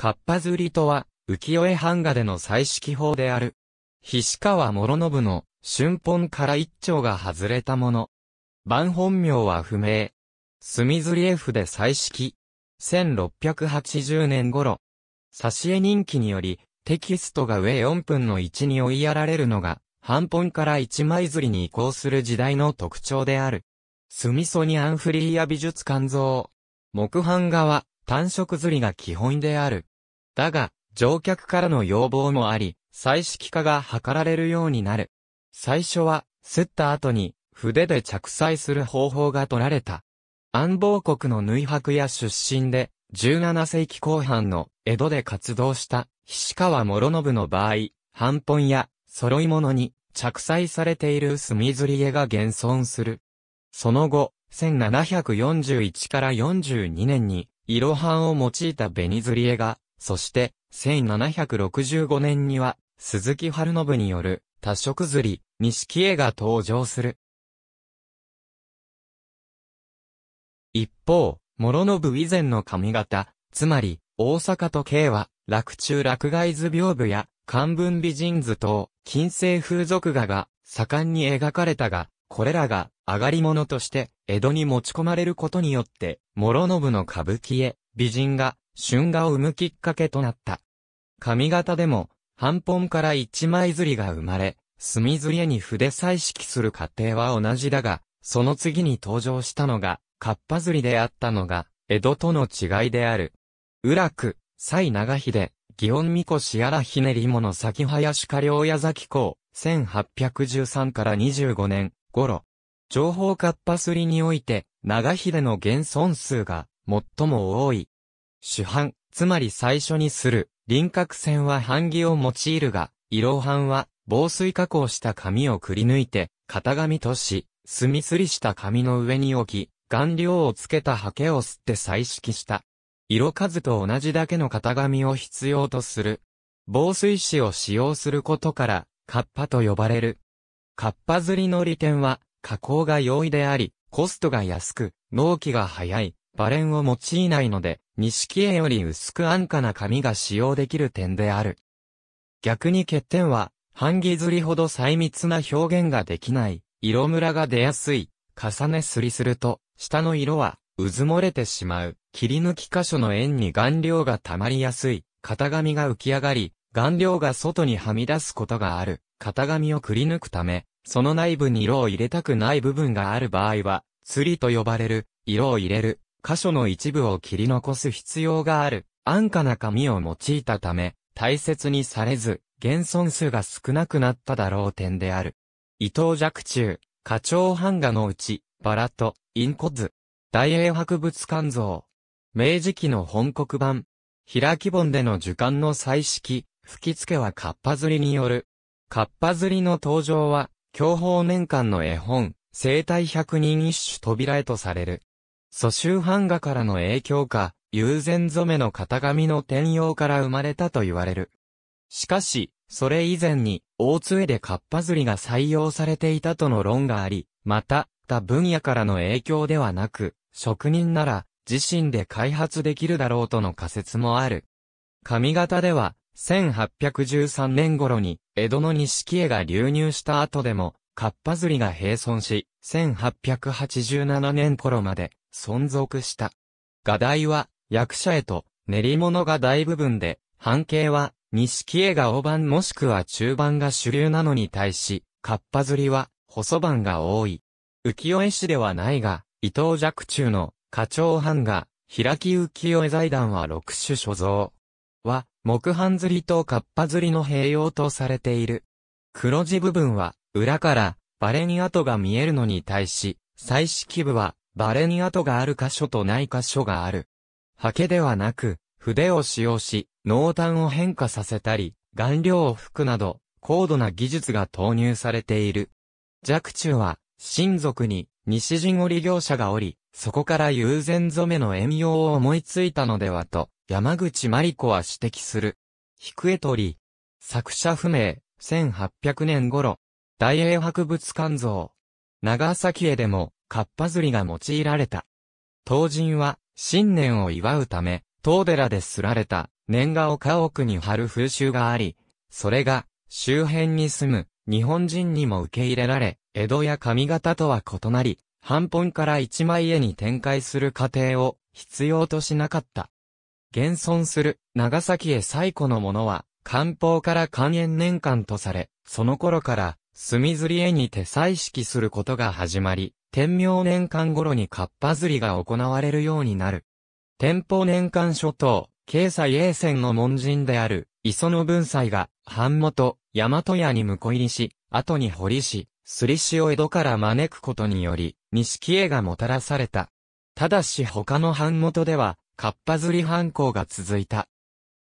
カッパ釣りとは、浮世絵版画での彩色法である。菱川諸信の春本から一丁が外れたもの。版本名は不明。墨釣り絵筆彩色。1680年頃。挿絵人気により、テキストが上4分の1に追いやられるのが、半本から一枚釣りに移行する時代の特徴である。スミソニアンフリーア美術館像。木版画は単色釣りが基本である。だが、乗客からの要望もあり、彩色化が図られるようになる。最初は、擦った後に、筆で着彩する方法が取られた。安房国の縫白や出身で、17世紀後半の江戸で活動した、菱川諸信の場合、半本や揃い物に着彩されている墨刷り絵が現存する。その後、1741から42年に、色版を用いた紅刷り絵がそして、1765年には、鈴木春信による、多色釣り、錦絵が登場する。一方、諸信以前の髪型、つまり、大阪と慶は、落中落外図屏風や、漢文美人図等、金星風俗画が、盛んに描かれたが、これらが、上がり物として、江戸に持ち込まれることによって、諸信の歌舞伎へ、美人が、春画を生むきっかけとなった。髪型でも、半本から一枚釣りが生まれ、墨釣り絵に筆彩色する過程は同じだが、その次に登場したのが、かっぱ釣りであったのが、江戸との違いである。らく、西長秀、祇園巫女荒ひねりの先林家両矢崎公、1813から25年頃。情報かっぱ釣りにおいて、長秀の現存数が最も多い。主犯、つまり最初にする、輪郭線は版木を用いるが、色版は防水加工した紙をくり抜いて、型紙とし、墨すりした紙の上に置き、顔料をつけた刷毛を吸って彩色した。色数と同じだけの型紙を必要とする。防水紙を使用することから、カッパと呼ばれる。カッパ釣りの利点は、加工が容易であり、コストが安く、納期が早い、バレンを用いないので、錦絵より薄く安価な紙が使用できる点である。逆に欠点は、半ギ釣りほど細密な表現ができない、色ムラが出やすい、重ねすりすると、下の色は、うずもれてしまう、切り抜き箇所の円に顔料が溜まりやすい、型紙が浮き上がり、顔料が外にはみ出すことがある、型紙をくり抜くため、その内部に色を入れたくない部分がある場合は、釣りと呼ばれる、色を入れる、箇所の一部を切り残す必要がある、安価な紙を用いたため、大切にされず、現存数が少なくなっただろう点である。伊藤若冲、花鳥版画のうち、バラと、インコ図。大英博物館像。明治期の本国版。開き本での受刊の彩色、吹き付けはカッパ釣りによる。カッパ釣りの登場は、享保年間の絵本、生態百人一種扉へとされる。蘇州版画からの影響か、友禅染めの型紙の転用から生まれたと言われる。しかし、それ以前に、大津絵でカッパ釣りが採用されていたとの論があり、また、他分野からの影響ではなく、職人なら、自身で開発できるだろうとの仮説もある。上方では、1813年頃に、江戸の錦絵が流入した後でも、カッパ釣りが並存し、1887年頃まで、存続した。画題は、役者へと、練り物が大部分で、半径は、錦絵が大盤もしくは中盤が主流なのに対し、かっぱ釣りは、細番が多い。浮世絵師ではないが、伊藤若冲の、課長藩が、開き浮世絵財団は六種所蔵。は、木版釣りとかっぱ釣りの併用とされている。黒字部分は、裏から、バレに跡が見えるのに対し、彩色部は、バレに跡がある箇所とない箇所がある。刷毛ではなく、筆を使用し、濃淡を変化させたり、顔料を拭くなど、高度な技術が投入されている。弱中は、親族に、西陣織業者がおり、そこから友禅染めの遠用を思いついたのではと、山口真理子は指摘する。低絵鳥。作者不明、1800年頃。大英博物館像。長崎絵でも、かっぱ釣りが用いられた。当人は、新年を祝うため、唐寺ですられた年賀を家屋に貼る風習があり、それが、周辺に住む日本人にも受け入れられ、江戸や上方とは異なり、半本から一枚絵に展開する過程を必要としなかった。現存する長崎へ最古のものは、漢方から官延年間とされ、その頃から、墨釣り絵に手彩式することが始まり、天明年間頃にカッパ釣りが行われるようになる。天保年間諸島、経済衛線の門人である、磯野文斎が、版元、大和屋に婿入りし、後に堀氏、摺しを江戸から招くことにより、錦絵がもたらされた。ただし他の版元では、カッパ釣り犯行が続いた。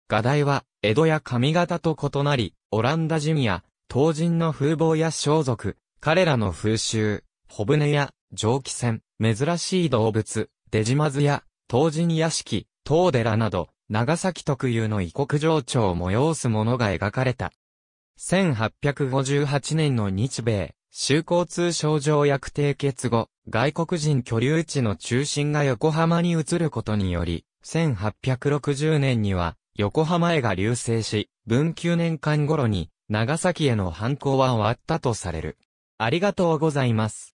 画題は、江戸や上方と異なり、オランダ人や、当人の風貌や装束、彼らの風習、小舟や、蒸気船、珍しい動物、出島津や、東人屋敷、東寺など、長崎特有の異国情緒を催すものが描かれた。1858年の日米、州交通省条約締結後、外国人居留地の中心が横浜に移ることにより、1860年には、横浜へが流星し、文久年間頃に、長崎への反抗は終わったとされる。ありがとうございます。